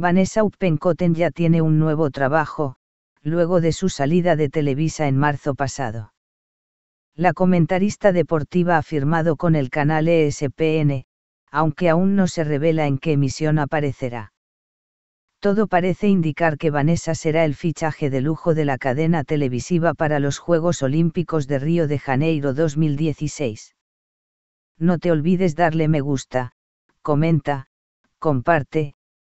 Vanessa Uppenkotten ya tiene un nuevo trabajo, luego de su salida de Televisa en marzo pasado. La comentarista deportiva ha firmado con el canal ESPN, aunque aún no se revela en qué emisión aparecerá. Todo parece indicar que Vanessa será el fichaje de lujo de la cadena televisiva para los Juegos Olímpicos de Río de Janeiro 2016. No te olvides darle me gusta, comenta, comparte,